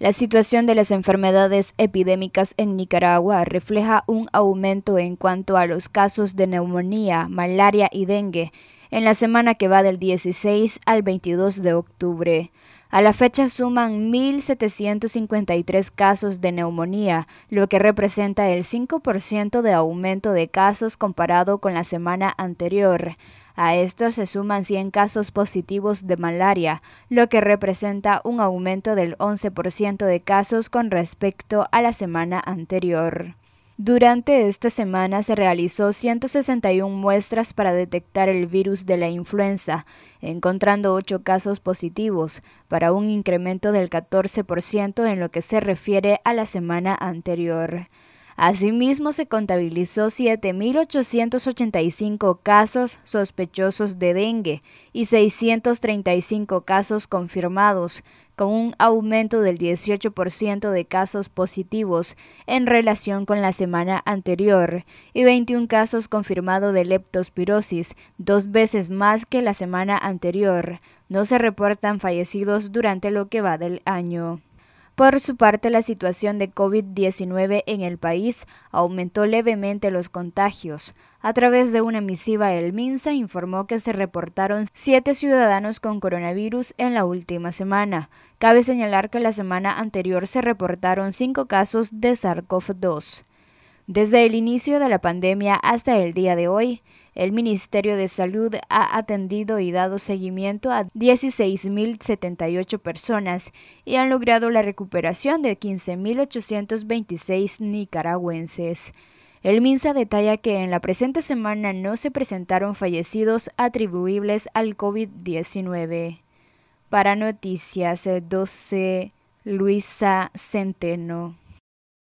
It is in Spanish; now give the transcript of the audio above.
La situación de las enfermedades epidémicas en Nicaragua refleja un aumento en cuanto a los casos de neumonía, malaria y dengue en la semana que va del 16 al 22 de octubre. A la fecha suman 1.753 casos de neumonía, lo que representa el 5% de aumento de casos comparado con la semana anterior. A esto se suman 100 casos positivos de malaria, lo que representa un aumento del 11% de casos con respecto a la semana anterior. Durante esta semana se realizó 161 muestras para detectar el virus de la influenza, encontrando 8 casos positivos, para un incremento del 14% en lo que se refiere a la semana anterior. Asimismo, se contabilizó 7.885 casos sospechosos de dengue y 635 casos confirmados, con un aumento del 18% de casos positivos en relación con la semana anterior y 21 casos confirmados de leptospirosis, dos veces más que la semana anterior. No se reportan fallecidos durante lo que va del año. Por su parte, la situación de COVID-19 en el país aumentó levemente los contagios. A través de una misiva, el MINSA informó que se reportaron siete ciudadanos con coronavirus en la última semana. Cabe señalar que la semana anterior se reportaron cinco casos de SARS-CoV-2. Desde el inicio de la pandemia hasta el día de hoy, el Ministerio de Salud ha atendido y dado seguimiento a 16.078 personas y han logrado la recuperación de 15.826 nicaragüenses. El MINSA detalla que en la presente semana no se presentaron fallecidos atribuibles al COVID-19. Para Noticias 12, Luisa Centeno.